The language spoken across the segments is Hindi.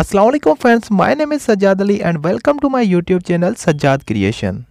Assalamualaikum friends, my name is Sajjad Ali and welcome to my YouTube channel Sajjad Creation.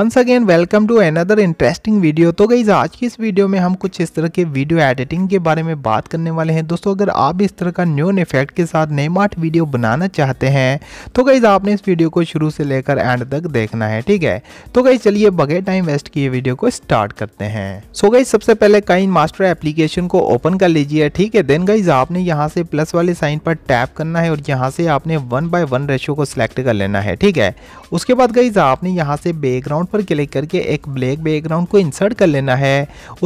Once again welcome to another interesting video तो गई आज की इस वीडियो में हम कुछ इस तरह के वीडियो एडिटिंग के बारे में बात करने वाले हैं दोस्तों अगर आप इस तरह का न्यून इफेक्ट के साथ नए आर्ट वीडियो बनाना चाहते हैं तो गई आपने इस वीडियो को शुरू से लेकर एंड तक देखना है ठीक है तो गई चलिए बगैर टाइम वेस्ट किए वीडियो को स्टार्ट करते हैं सो गई सबसे पहले काइन मास्टर एप्लीकेशन को ओपन कर लीजिए ठीक है देन गई आपने यहाँ से प्लस वाले साइन पर टैप करना है और यहाँ से आपने वन बाय वन रेशो को सिलेक्ट कर लेना है ठीक है उसके बाद गई आपने यहाँ से बैकग्राउंड पर क्लिक करके एक ब्लैक बैकग्राउंड को इंसर्ट कर लेना है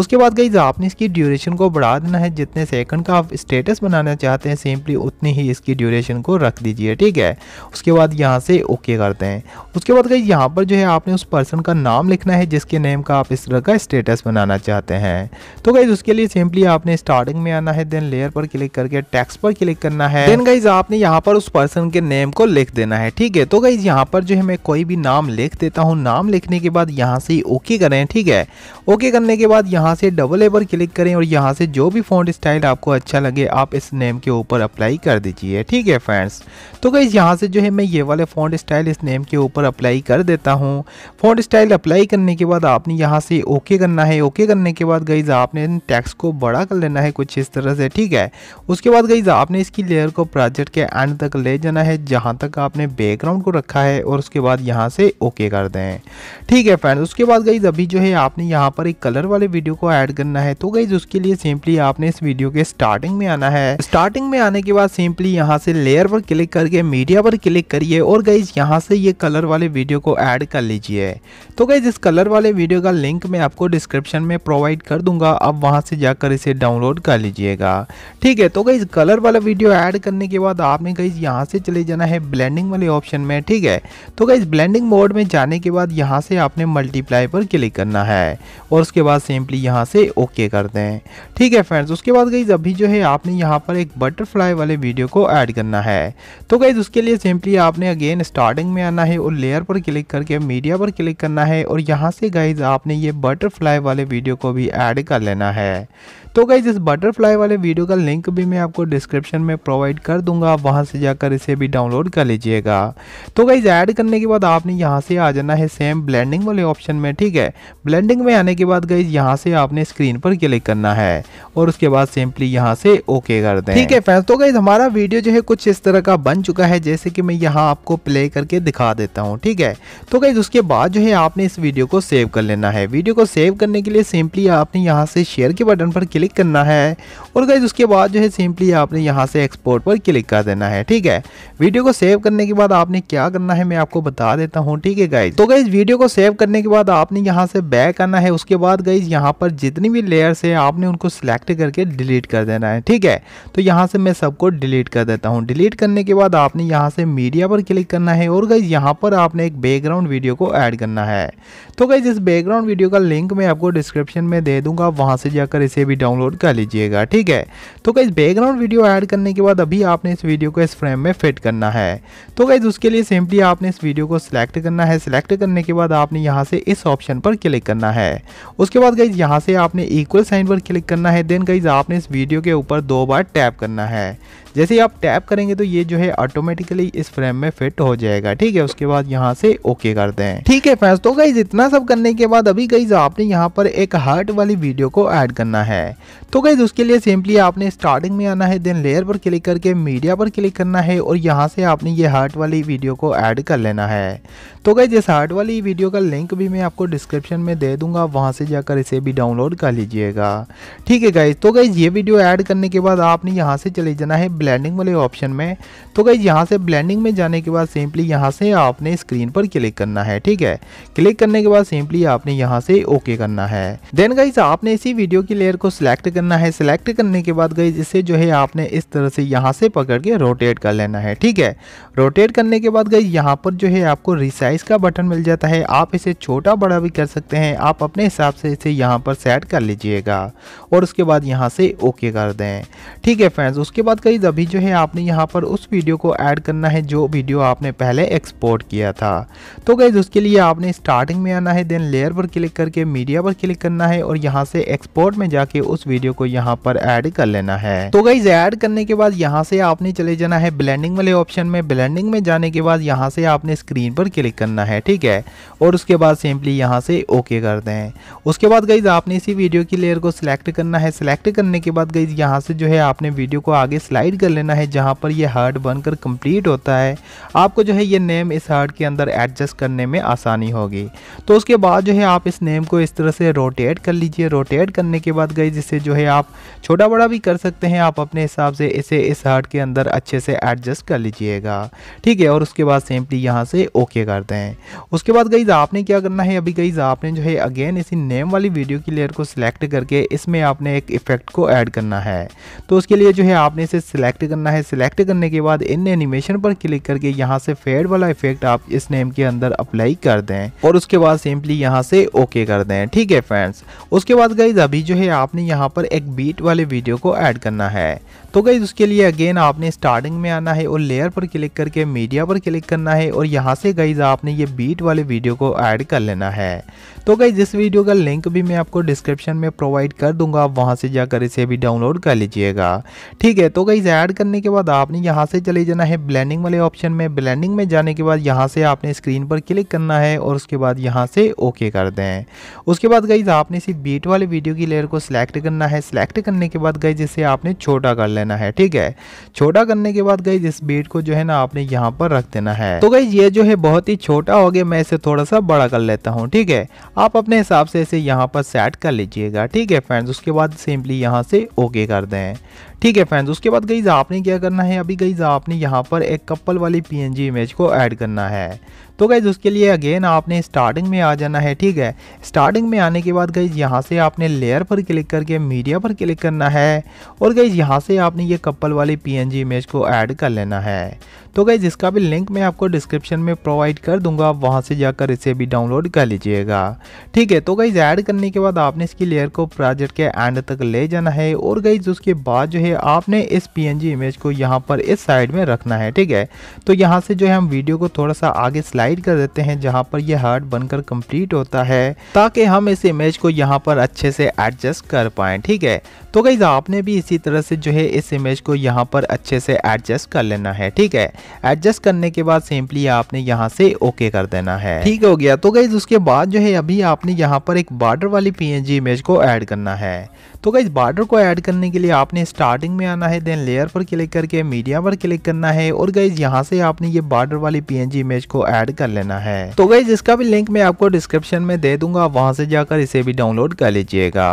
उसके बाद गई आपने इसकी ड्यूरेशन को बढ़ा देना है जितने सेकंड का आप स्टेटस बनाना चाहते हैं सिंपली उतनी ही इसकी ड्यूरेशन को रख दीजिए ठीक है उसके बाद यहाँ से ओके करते हैं उसके बाद गई यहाँ पर जो है आपने उस पर्सन का नाम लिखना है जिसके नेम का आप इस तरह का स्टेटस बनाना चाहते हैं तो गई उसके लिए सिंपली आपने स्टार्टिंग में आना है देन लेयर पर क्लिक करके टैक्स पर क्लिक करना है देन गाइज आपने यहाँ पर उस पर्सन के नेम को लिख देना है ठीक है तो गई यहाँ पर जो है मैं कोई भी नाम लिख देता हूँ नाम लिखने करने के बाद यहाँ से ओके करें ठीक है ओके करने के बाद यहाँ से डबल ए पर क्लिक करें और यहाँ से जो भी फ़ॉन्ट स्टाइल आपको अच्छा लगे आप इस नेम के ऊपर अप्लाई कर दीजिए ठीक है फ्रेंड्स तो गई यहाँ से जो है मैं ये वाले फ़ॉन्ट स्टाइल इस नेम के ऊपर अप्लाई कर देता हूँ फ़ॉन्ट स्टाइल अप्लाई करने के बाद आपने यहाँ से ओके करना है ओके करने के बाद गई आपने टैक्स को बड़ा कर लेना है कुछ इस तरह से ठीक है उसके बाद गई आपने इसकी लेयर को प्रोजेक्ट के एंड तक ले जाना है जहाँ तक आपने बैकग्राउंड को रखा है और उसके बाद यहाँ से ओके कर दें ठीक है फ्रेंड्स उसके बाद गई अभी जो है आपने यहाँ पर एक कलर वाले वीडियो को ऐड करना है तो गई उसके लिए सिंपली आपने इस वीडियो के स्टार्टिंग में आना है स्टार्टिंग में आने के बाद सिंपली यहाँ से लेयर पर क्लिक करके मीडिया पर क्लिक करिए और गई यहाँ से ये कलर वाले वीडियो को ऐड कर लीजिए तो गई इस कलर वाले वीडियो का लिंक मैं आपको डिस्क्रिप्शन में प्रोवाइड कर दूंगा अब वहाँ से जाकर इसे डाउनलोड कर लीजिएगा ठीक है तो गई कलर वाला वीडियो ऐड करने के बाद आपने गई यहाँ से चले जाना है ब्लैंडिंग वाले ऑप्शन में ठीक है तो गई ब्लैंडिंग मोड में जाने के बाद यहाँ से से आपने मल्टीप्लाई पर क्लिक करना है और उसके बाद सिंपली यहाँ से ओके कर दें ठीक है फ्रेंड्स उसके बाद गई अभी जो है आपने यहाँ पर एक बटरफ्लाई वाले वीडियो को ऐड करना है तो गई उसके लिए सिंपली आपने अगेन स्टार्टिंग में आना है और लेयर पर क्लिक करके मीडिया पर क्लिक करना है और यहाँ से गाइज आपने ये बटरफ्लाई वाले वीडियो को भी ऐड कर लेना है तो गाइज इस बटरफ्लाई वाले वीडियो का लिंक भी मैं आपको डिस्क्रिप्शन में प्रोवाइड कर दूंगा वहां से जाकर इसे भी डाउनलोड कर लीजिएगा तो गाइज ऐड करने के बाद आपने यहाँ से आ जाना है सेम ब्लैंड ब्लेंडिंग वाले ऑप्शन में ठीक है ब्लेंडिंग में आने के बाद गई यहाँ से आपने स्क्रीन पर क्लिक करना है और उसके बाद सिंपली यहाँ से ओके कर दे ठीक है फ्रेंड्स तो गई हमारा वीडियो जो है कुछ इस तरह का बन चुका है जैसे कि मैं यहाँ आपको प्ले करके दिखा देता हूँ ठीक है तो गई उसके बाद जो है आपने इस वीडियो को सेव कर लेना है वीडियो को सेव करने के लिए सिंपली आपने यहाँ से शेयर के बटन पर क्लिक करना है और गई उसके बाद जो है सिंपली आपने यहाँ से एक्सपोर्ट पर क्लिक कर देना है ठीक है वीडियो को सेव करने के बाद आपने क्या करना है मैं आपको बता देता हूँ ठीक है गाइज तो गाइज वीडियो को सेव करने के बाद आपने यहाँ से बैक आना है उसके बाद गई यहाँ पर जितनी भी लेयर्स है आपने उनको सिलेक्ट करके डिलीट कर देना है ठीक है तो यहाँ से मैं सबको डिलीट कर देता हूँ डिलीट करने के बाद आपने यहाँ से मीडिया पर क्लिक करना है और गई यहाँ पर आपने एक बैकग्राउंड वीडियो को ऐड करना है तो गई इस बैकग्राउंड वीडियो का लिंक मैं आपको डिस्क्रिप्शन में दे दूंगा वहाँ से जाकर इसे भी डाउनलोड कर लीजिएगा ठीक है तो गई बैकग्राउंड वीडियो ऐड करने के बाद अभी आपने इस वीडियो को इस फ्रेम में फिट करना है तो गई उसके लिए सिंपली आपने इस वीडियो को सिलेक्ट करना है सिलेक्ट करने के बाद आप आपने यहाँ से इस ऑप्शन पर क्लिक करना है उसके बाद गाइज यहाँ से आपने इक्वल साइन पर क्लिक करना है देन गाइज आपने इस वीडियो के ऊपर दो बार टैप करना है जैसे ही आप टैप करेंगे तो ये जो है ऑटोमेटिकली इस फ्रेम में फिट हो जाएगा ठीक है उसके बाद यहाँ से ओके करते हैं ठीक है फ्रेंड्स तो गाइज इतना सब करने के बाद अभी गाइज आपने यहाँ पर एक हार्ट वाली वीडियो को ऐड करना है तो गाइज उसके लिए सिंपली आपने स्टार्टिंग में आना है देन लेयर पर क्लिक करके मीडिया पर क्लिक करना है और यहाँ से आपने ये हार्ट वाली वीडियो को ऐड कर लेना है तो गाइज इस हार्ट वाली वीडियो का लिंक भी मैं आपको डिस्क्रिप्शन में दे दूंगा वहाँ से जाकर इसे भी डाउनलोड कर लीजिएगा ठीक है गाइज तो गाइज ये वीडियो ऐड करने के बाद आपने यहाँ से चले जाना है ब्लैंडिंग वाले ऑप्शन में तो गई यहाँ से ब्लैंडिंग में जाने के बाद सिंपली यहाँ से आपने स्क्रीन पर क्लिक करना है ठीक है क्लिक करने के बाद सिंपली आपने यहाँ से ओके करना है देन गई आपने इसी वीडियो की लेयर को सिलेक्ट करना है सिलेक्ट करने के बाद गई इसे जो है आपने इस तरह से यहाँ से पकड़ के रोटेट कर लेना है ठीक है रोटेट करने के बाद गई यहाँ पर जो है आपको रिसाइज का बटन मिल जाता है आप इसे छोटा बड़ा भी कर सकते हैं आप अपने हिसाब से इसे यहाँ पर सेट कर लीजिएगा और उसके बाद यहाँ से ओके कर दें ठीक है फ्रेंड्स उसके बाद कई अभी जो है आपने यहाँ पर उस वीडियो को ऐड करना है जो वीडियो आपने पहले एक्सपोर्ट किया था तो गैज़ उसके लिए आपने स्टार्टिंग में आना है देन लेयर पर क्लिक करके मीडिया पर क्लिक करना है और यहाँ से एक्सपोर्ट में जाके उस वीडियो को यहाँ पर ऐड कर लेना है तो गैज़ ऐड करने के बाद यहाँ से आपने चले जाना है ब्लैंडिंग वाले ऑप्शन में ब्लैंडिंग में जाने के बाद यहाँ से आपने स्क्रीन पर क्लिक करना है ठीक है और उसके बाद सिंपली यहाँ से ओके कर दें उसके बाद गईज आपने इसी वीडियो की लेयर को सिलेक्ट करना है सिलेक्ट करने के बाद गईज यहाँ से जो है आपने वीडियो को आगे स्लाइड कर लेना है जहाँ पर यह हार्ड बनकर कंप्लीट होता है आपको जो है ये नेम इस हार्ड के अंदर एडजस्ट करने में आसानी होगी तो उसके बाद जो है आप इस नेम को इस तरह से रोटेट कर लीजिए रोटेट करने के बाद गई जिससे जो है आप छोटा बड़ा भी कर सकते हैं आप अपने हिसाब से इसे इस हार्ड के अंदर अच्छे से एडजस्ट कर लीजिएगा ठीक है और उसके बाद सिंपली यहाँ से ओके कर दें उसके बाद गई आपने क्या करना है अभी गई आपने जो है अगेन इसी नेम वाली वीडियो की लेयर को सिलेक्ट करके इसमें आपने एक इफेक्ट को ऐड करना है तो उसके लिए जो है आपने इसे सिलेक्ट करना है सिलेक्ट करने के बाद इन एनिमेशन पर क्लिक करके यहाँ से फेड वाला इफेक्ट आप इस नेम के अंदर अप्लाई कर दें और उसके बाद सिंपली यहाँ से ओके कर दें ठीक है फ्रेंड्स उसके बाद गई अभी जो है आपने यहाँ पर एक बीट वाले वीडियो को ऐड करना है तो गई उसके लिए अगेन आपने स्टार्टिंग में आना है और लेयर पर क्लिक करके मीडिया पर क्लिक करना है और यहाँ से गई आपने ये बीट वाले वीडियो को ऐड कर लेना है तो गई इस वीडियो का लिंक भी मैं आपको डिस्क्रिप्शन में प्रोवाइड कर दूंगा आप वहाँ से जाकर इसे भी डाउनलोड कर लीजिएगा ठीक है तो गई ऐड करने के बाद आपने यहाँ से चले जाना है ब्लैंडिंग वाले ऑप्शन में ब्लैंडिंग में जाने के बाद यहाँ से आपने स्क्रीन पर क्लिक करना है और उसके बाद यहाँ से ओके कर दें उसके बाद गई आपने इसी बीट वाले वीडियो की लेयर को सिलेक्ट करना है सिलेक्ट करने के बाद गई जिसे आपने छोटा कर लेना लेना है ठीक है छोटा करने के बाद गई इस बीट को जो है ना आपने यहाँ पर रख देना है तो गई ये जो है बहुत ही छोटा हो गया मैं इसे थोड़ा सा बड़ा कर लेता हूँ ठीक है आप अपने हिसाब से इसे यहाँ पर सेट कर लीजिएगा ठीक है फ्रेंड्स उसके बाद सिंपली यहाँ से ओके कर दें ठीक है फ्रेंड्स उसके बाद गई आपने क्या करना है अभी गई आपने यहाँ पर एक कपल वाली पी इमेज को ऐड करना है तो गई उसके लिए अगेन आपने स्टार्टिंग में आ जाना है ठीक है स्टार्टिंग में आने के बाद गई यहाँ से आपने लेयर पर क्लिक करके मीडिया पर क्लिक करना है और गई यहाँ से आपने ये कपल वाली पी इमेज को ऐड कर लेना है तो गई इसका भी लिंक मैं आपको डिस्क्रिप्शन में प्रोवाइड कर दूंगा आप वहाँ से जाकर इसे भी डाउनलोड कर लीजिएगा ठीक है तो गई ऐड करने के बाद आपने इसकी लेयर को प्रोजेक्ट के एंड तक ले जाना है और गई उसके बाद जो है आपने इस पीएनजी इमेज को यहाँ पर इस साइड में रखना है ठीक है तो यहाँ से जो है हम वीडियो को थोड़ा सा आगे स्लाइड कर देते हैं जहाँ पर यह हार्ट बनकर कंप्लीट होता है ताकि हम इस इमेज को यहाँ पर अच्छे से एडजस्ट कर पाए ठीक है तो गई आपने भी इसी तरह से जो है इस इमेज को यहाँ पर अच्छे से एडजस्ट कर लेना है ठीक है एडजस्ट करने के बाद सिंपली आपने यहाँ से ओके कर देना है ठीक हो गया तो गई उसके बाद जो है अभी आपने यहाँ पर एक बॉर्डर वाली पी इमेज को ऐड करना है तो गाइज बार्डर को ऐड करने के लिए आपने स्टार्टिंग में आना है देन लेयर पर क्लिक करके मीडिया पर क्लिक करना है और गाइज यहाँ से आपने ये बार्डर वाली पी इमेज को ऐड कर लेना है तो गाइज इसका भी लिंक मैं आपको डिस्क्रिप्शन में दे दूंगा वहां से जाकर इसे भी डाउनलोड कर लीजिएगा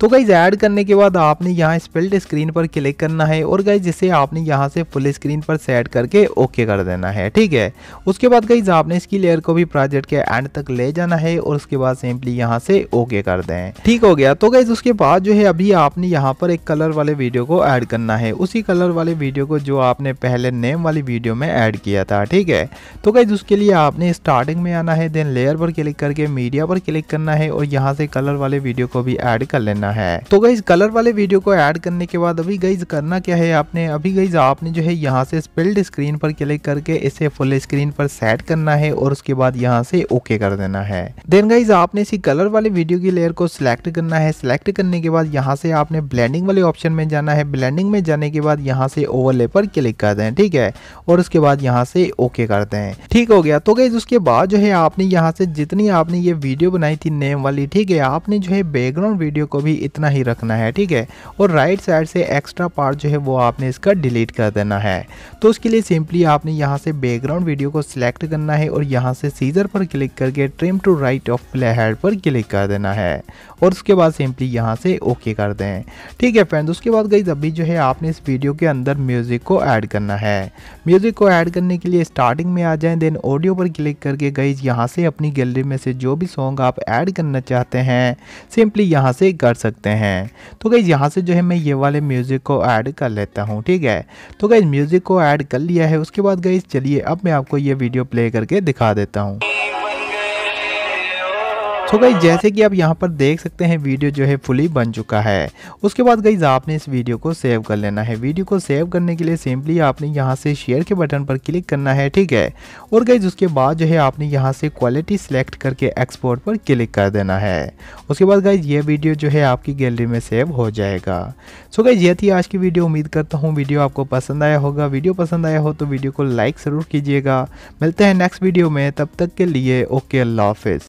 तो गाइज ऐड करने के बाद आपने यहाँ स्पेल्ट स्क्रीन पर क्लिक करना है और गाइज इसे आपने यहाँ से फुल स्क्रीन पर सेट करके ओके कर देना है ठीक है उसके बाद गाइज आपने इसकी लेयर को भी प्रोजेक्ट के एंड तक ले जाना है और उसके बाद सिंपली यहाँ से ओके कर दें ठीक हो गया तो गाइज उसके बाद जो है अभी आपने यहाँ पर एक कलर वाले वीडियो को ऐड करना है उसी कलर वाले वीडियो को जो आपने पहले नेम वाली वीडियो में ऐड किया था ठीक है तो गाइज उसके लिए आपने स्टार्टिंग में आना है देन लेयर पर क्लिक करके मीडिया पर क्लिक करना है और यहाँ से कलर वाले वीडियो को भी ऐड कर लेना है तो गाइज कलर वाले वीडियो को ऐड करने के बाद अभी गाइज करना क्या है आपने अभी गाइज आपने जो है यहाँ से स्पिल्ड स्क्रीन पर क्लिक करके इसे फुल स्क्रीन पर सेट करना है और उसके बाद यहाँ से ओके कर देना है देन गाइज आपने इसी कलर वाले वीडियो की लेयर को सिलेक्ट करना है सिलेक्ट करने के बाद यहाँ यहाँ से आपने ब्लैंडिंग वाले ऑप्शन में जाना है ब्लैंडिंग में जाने के बाद यहाँ से ओवरले पर क्लिक कर दें ठीक है और उसके बाद यहाँ से ओके करते हैं ठीक हो गया तो गई उसके बाद जो है आपने यहाँ से जितनी आपने ये वीडियो बनाई थी नेम वाली ठीक है आपने जो है बैकग्राउंड वीडियो को भी इतना ही रखना है ठीक है और राइट साइड से एक्स्ट्रा पार्ट जो है वो आपने इसका डिलीट कर देना है तो उसके लिए सिंपली आपने यहाँ से बैकग्राउंड वीडियो को सिलेक्ट करना है और यहाँ से सीजर पर क्लिक करके trim to right of play head पर क्लिक कर देना है और उसके बाद सिंपली यहाँ से ओके कर दें ठीक है फ्रेंड उसके बाद गई अभी जो है आपने इस वीडियो के अंदर म्यूज़िक को ऐड करना है म्यूज़िक को ऐड करने के लिए स्टार्टिंग में आ जाए देन ऑडियो पर क्लिक करके गई यहाँ से अपनी गैलरी में से जो भी सॉन्ग आप ऐड करना चाहते हैं सिंपली यहाँ से कर सकते हैं तो गई यहाँ से जो है मैं ये वाले म्यूज़िक को ऐड कर लेता हूँ ठीक है तो गई म्यूज़िक को ऐड कर लिया है उसके बाद गई चलिए अब मैं आपको ये वीडियो प्ले करके दिखा देता हूँ सो so गई जैसे कि आप यहाँ पर देख सकते हैं वीडियो जो है फुली बन चुका है उसके बाद गई आपने इस वीडियो को सेव कर लेना है वीडियो को सेव करने के लिए सिंपली आपने यहाँ से शेयर के बटन पर क्लिक करना है ठीक है और गई उसके बाद जो है आपने यहाँ से क्वालिटी सेलेक्ट करके एक्सपोर्ट पर क्लिक कर देना है उसके बाद गई ये वीडियो जो है आपकी गैलरी में सेव हो जाएगा सो गई ये थी आज की वीडियो उम्मीद करता हूँ वीडियो आपको पसंद आया होगा वीडियो पसंद आया हो तो वीडियो को लाइक ज़रूर कीजिएगा मिलते हैं नेक्स्ट वीडियो में तब तक के लिए ओके अल्लाह हाफिज़